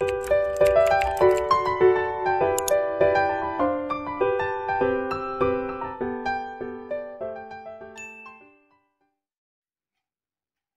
Thank you.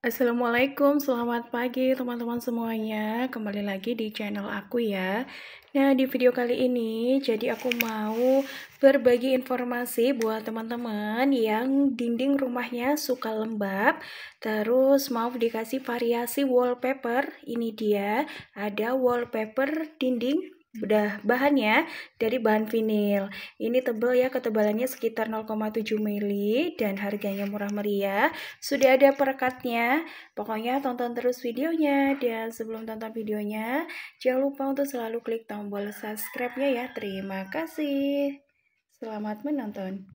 Assalamualaikum, selamat pagi teman-teman semuanya. Kembali lagi di channel aku ya. Nah, di video kali ini jadi aku mau berbagi informasi buat teman-teman yang dinding rumahnya suka lembab, terus mau dikasih variasi wallpaper. Ini dia, ada wallpaper dinding Udah bahannya dari bahan vinil. Ini tebal ya, ketebalannya sekitar 0,7 mili dan harganya murah meriah. Sudah ada perekatnya. Pokoknya tonton terus videonya dan sebelum tonton videonya, jangan lupa untuk selalu klik tombol subscribe-nya ya. Terima kasih. Selamat menonton.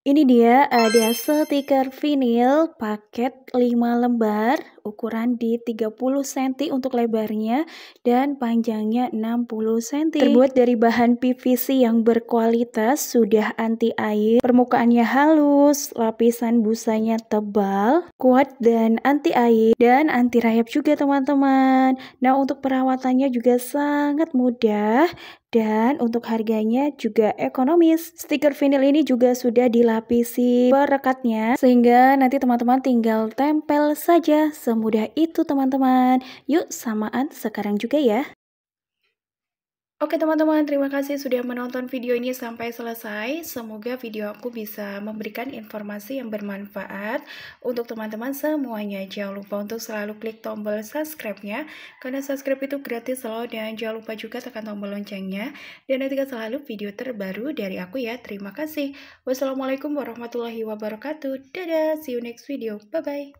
Ini dia ada eh, stiker vinil paket 5 lembar ukuran di 30 cm untuk lebarnya dan panjangnya 60 cm. Terbuat dari bahan PVC yang berkualitas, sudah anti air, permukaannya halus, lapisan busanya tebal, kuat dan anti air dan anti rayap juga teman-teman. Nah, untuk perawatannya juga sangat mudah dan untuk harganya juga ekonomis. Stiker vinil ini juga sudah dilapisi perekatnya sehingga nanti teman-teman tinggal tempel saja semudah itu teman-teman. Yuk samaan sekarang juga ya. Oke teman-teman, terima kasih sudah menonton video ini sampai selesai. Semoga video aku bisa memberikan informasi yang bermanfaat untuk teman-teman semuanya. Jangan lupa untuk selalu klik tombol subscribe-nya, karena subscribe itu gratis loh. Dan jangan lupa juga tekan tombol loncengnya, dan nantikan selalu video terbaru dari aku ya. Terima kasih. Wassalamualaikum warahmatullahi wabarakatuh. Dadah, see you next video. Bye-bye.